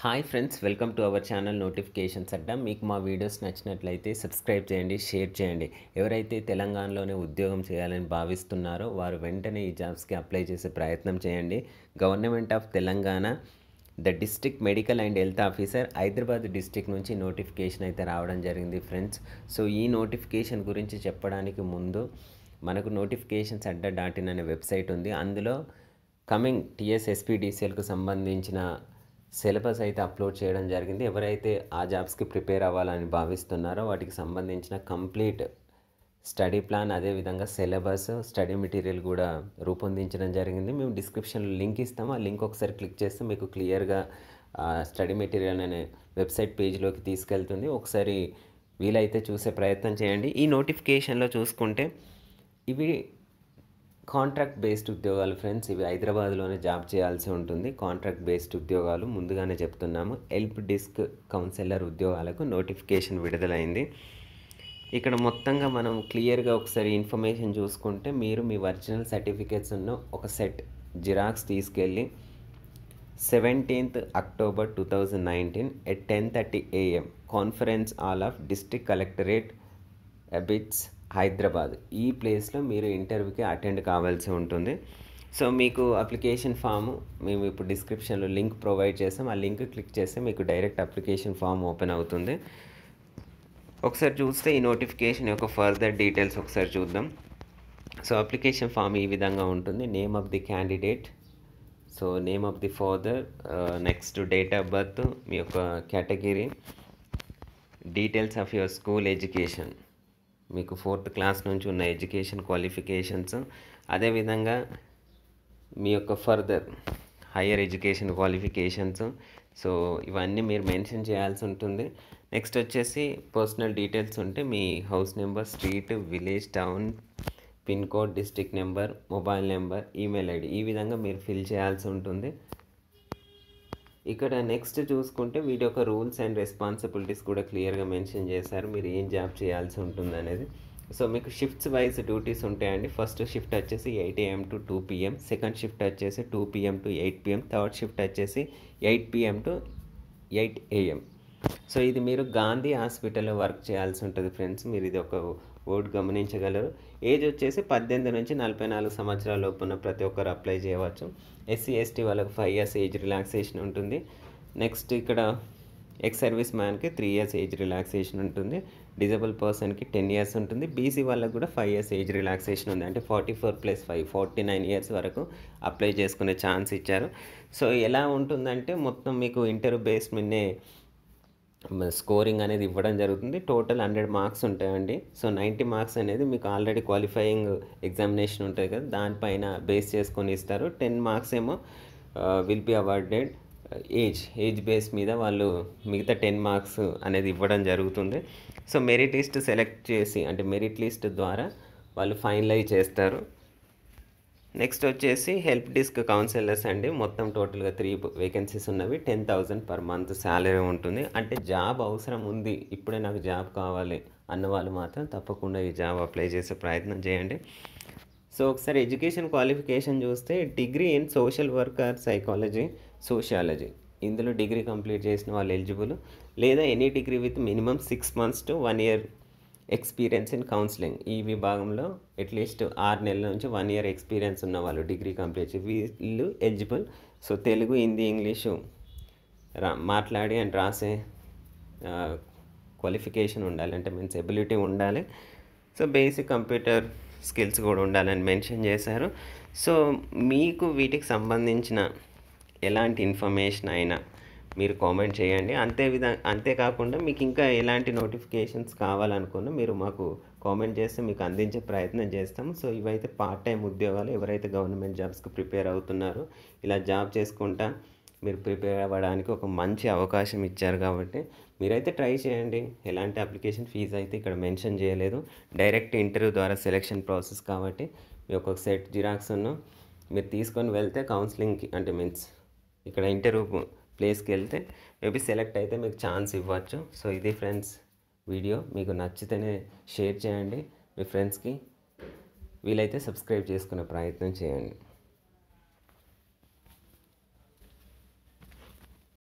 hi friends welcome to our channel notifications అడ్డ మీకు మా వీడియోస్ నచ్చినట్లయితే సబ్స్క్రైబ్ చేయండి షేర్ చేయండి ఎవరైతే తెలంగాణలోనే ఉద్యోగం చేయాలని భావిస్తున్నారో వారు వెంటనే ఈ జాబ్స్కి అప్లై చేసే ప్రయత్నం చేయండి government of Telangana the district medical and health officer Hyderabad district నుంచి నోటిఫికేషన్ అయితే రావడం జరిగింది ఫ్రెండ్స్ సో ఈ నోటిఫికేషన్ గురించి చెప్పడానికి ముందు మనకు నోటిఫికేషన్స్ అడ్డ డాట్ ఇన్ అనే వెబ్సైట్ ఉంది అందులో కమింగ్ టీఎస్ఎస్పీడీసీఎల్కు సంబంధించిన సిలబస్ అయితే అప్లోడ్ చేయడం జరిగింది ఎవరైతే ఆ జాబ్స్కి ప్రిపేర్ అవ్వాలని భావిస్తున్నారో వాటికి సంబంధించిన కంప్లీట్ స్టడీ ప్లాన్ అదేవిధంగా సిలబస్ స్టడీ మెటీరియల్ కూడా రూపొందించడం జరిగింది మేము డిస్క్రిప్షన్లో లింక్ ఇస్తాము ఆ లింక్ ఒకసారి క్లిక్ చేస్తే మీకు క్లియర్గా స్టడీ మెటీరియల్ అనే వెబ్సైట్ పేజ్లోకి తీసుకెళ్తుంది ఒకసారి వీలైతే చూసే ప్రయత్నం చేయండి ఈ నోటిఫికేషన్లో చూసుకుంటే ఇవి కాంట్రాక్ట్ బేస్డ్ ఉద్యోగాలు ఫ్రెండ్స్ ఇవి హైదరాబాద్లోనే జాబ్ చేయాల్సి ఉంటుంది కాంట్రాక్ట్ బేస్డ్ ఉద్యోగాలు ముందుగానే చెప్తున్నాము హెల్ప్ డిస్క్ కౌన్సిలర్ ఉద్యోగాలకు నోటిఫికేషన్ విడుదలైంది ఇక్కడ మొత్తంగా మనం క్లియర్గా ఒకసారి ఇన్ఫర్మేషన్ చూసుకుంటే మీరు మీ ఒరిజినల్ సర్టిఫికేట్స్ ఉన్న ఒక సెట్ జిరాక్స్ తీసుకెళ్ళి seventeenth October two thousand nineteen at ten thirty AM conference hall of district collectorate Abids Hyderabad ఈ ప్లేస్లో మీరు ఇంటర్వ్యూకి అటెండ్ కావాల్సి ఉంటుంది సో మీకు అప్లికేషన్ ఫామ్ మేము ఇప్పుడు డిస్క్రిప్షన్లో లింక్ ప్రొవైడ్ చేస్తాం ఆ లింక్ క్లిక్ చేస్తే మీకు డైరెక్ట్ అప్లికేషన్ ఫామ్ ఓపెన్ అవుతుంది ఒకసారి చూస్తే ఈ నోటిఫికేషన్ యొక్క ఫర్దర్ డీటెయిల్స్ ఒకసారి చూద్దాం సో అప్లికేషన్ ఫామ్ ఈ విధంగా ఉంటుంది name of the candidate so name of the father next date of birth మీ యొక్క category details of your school education మీకు ఫోర్త్ క్లాస్ నుంచి ఉన్న ఎడ్యుకేషన్ క్వాలిఫికేషన్స్ అదేవిధంగా మీ యొక్క further higher education qualifications so ఇవన్నీ మీరు మెన్షన్ చేయాల్సి ఉంటుంది నెక్స్ట్ వచ్చేసి పర్సనల్ డీటెయిల్స్ ఉంటే మీ house number street village town pin code district number mobile number email ID ఈ విధంగా మీరు ఫిల్ చేయాల్సి ఉంటుంది ఇక్కడ నెక్స్ట్ చూసుకుంటే వీటి యొక్క రూల్స్ అండ్ రెస్పాన్సిబిలిటీస్ కూడా క్లియర్గా మెన్షన్ చేశారు మీరు ఏం జాబ్ చేయాల్సి ఉంటుంది అనేది సో మీకు షిఫ్ట్స్ వైజ్ డ్యూటీస్ ఉంటాయండి ఫస్ట్ షిఫ్ట్ వచ్చేసి eight AM to two PM second shift వచ్చేసి two PM to eight PM third shift వచ్చేసి eight PM to eight AM so ఇది మీరు గాంధీ హాస్పిటల్లో వర్క్ చేయాల్సి ఉంటుంది ఫ్రెండ్స్ మీరు ఇది ఒక ఓట్ గమనించగలరు ఏజ్ వచ్చేసి పద్దెనిమిది నుంచి నలభై నాలుగు సంవత్సరాల లోపు ఉన్న ప్రతి ఒక్కరు అప్లై చేయవచ్చు ఎస్సీ ఎస్టీ వాళ్ళకి ఫైవ్ ఇయర్స్ ఏజ్ రిలాక్సేషన్ ఉంటుంది నెక్స్ట్ ఇక్కడ ఎక్స్ సర్వీస్ మ్యాన్కి త్రీ ఇయర్స్ ఏజ్ రిలాక్సేషన్ ఉంటుంది డిజబుల్ పర్సన్కి టెన్ ఇయర్స్ ఉంటుంది బీసీ వాళ్ళకు కూడా ఫైవ్ ఇయర్స్ ఏజ్ రిలాక్సేషన్ ఉంది అంటే forty four plus five forty nine years వరకు అప్లై చేసుకునే ఛాన్స్ ఇచ్చారు సో ఎలా ఉంటుందంటే మొత్తం మీకు ఇంటర్ బేస్ మిన్నే స్కోరింగ్ అనేది ఇవ్వడం జరుగుతుంది టోటల్ హండ్రెడ్ మార్క్స్ ఉంటాయండి సో నైంటీ మార్క్స్ అనేది మీకు ఆల్రెడీ క్వాలిఫైయింగ్ ఎగ్జామినేషన్ ఉంటుంది కదా దానిపైన బేస్ చేసుకొని ఇస్తారు టెన్ మార్క్స్ ఏమో will be awarded age age base మీద వాళ్ళు మిగతా టెన్ మార్క్స్ అనేది ఇవ్వడం జరుగుతుంది సో మెరిట్ లిస్ట్ సెలెక్ట్ చేసి అంటే మెరిట్ లిస్ట్ ద్వారా వాళ్ళు ఫైనలైజ్ చేస్తారు నెక్స్ట్ వచ్చేసి హెల్ప్ డెస్క్ కౌన్సిలర్స్ అండి మొత్తం టోటల్గా త్రీ వేకెన్సీస్ ఉన్నవి ten thousand per month salary ఉంటుంది అంటే జాబ్ అవసరం ఉంది ఇప్పుడే నాకు జాబ్ కావాలి అన్న వాళ్ళు మాత్రం తప్పకుండా ఈ జాబ్ అప్లై చేసే ప్రయత్నం చేయండి సో ఒకసారి ఎడ్యుకేషన్ క్వాలిఫికేషన్ చూస్తే degree in social worker psychology sociology ఇందులో డిగ్రీ కంప్లీట్ చేసిన వాళ్ళు ఎలిజిబుల్ లేదా any degree with minimum six months to one year experience in counselling ఈ విభాగంలో అట్లీస్ట్ ఆరు నెలల నుంచి వన్ ఇయర్ ఎక్స్పీరియన్స్ ఉన్న వాళ్ళు డిగ్రీ కంప్లీట్ వీళ్ళు eligible so Telugu Hindi English రా మాట్లాడి అండ్ రాసే క్వాలిఫికేషన్ ఉండాలి అంటే మీన్స్ ఎబిలిటీ ఉండాలి సో బేసిక్ కంప్యూటర్ స్కిల్స్ కూడా ఉండాలని మెన్షన్ చేశారు సో మీకు వీటికి సంబంధించిన ఎలాంటి ఇన్ఫర్మేషన్ అయినా మీరు కామెంట్ చేయండి అంతే విధ అంతేకాకుండా మీకు ఇంకా ఎలాంటి నోటిఫికేషన్స్ కావాలనుకున్నా మీరు మాకు కామెంట్ చేస్తే మీకు అందించే ప్రయత్నం చేస్తాం సో ఇవైతే పార్ట్ టైం ఉద్యోగాలు ఎవరైతే గవర్నమెంట్ జాబ్స్కి ప్రిపేర్ అవుతున్నారో ఇలా జాబ్ చేసుకుంటా మీరు ప్రిపేర్ అవ్వడానికి ఒక మంచి అవకాశం ఇచ్చారు కాబట్టి మీరైతే ట్రై చేయండి ఎలాంటి అప్లికేషన్ ఫీజు అయితే ఇక్కడ మెన్షన్ చేయలేదు డైరెక్ట్ ఇంటర్వ్యూ ద్వారా సెలెక్షన్ ప్రాసెస్ కాబట్టి మీ ఒక్కొక్క సెట్ జిరాక్స్ ఉన్న మీరు తీసుకొని వెళ్తే కౌన్సిలింగ్కి అంటే మీన్స్ ఇక్కడ ఇంటర్వ్యూ ప్లేస్కి వెళ్తే మేబీ సెలెక్ట్ అయితే మీకు ఛాన్స్ ఇవ్వచ్చు సో ఇది ఫ్రెండ్స్ వీడియో మీకు నచ్చితేనే షేర్ చేయండి మీ ఫ్రెండ్స్కి వీలైతే సబ్స్క్రైబ్ చేసుకునే ప్రయత్నం చేయండి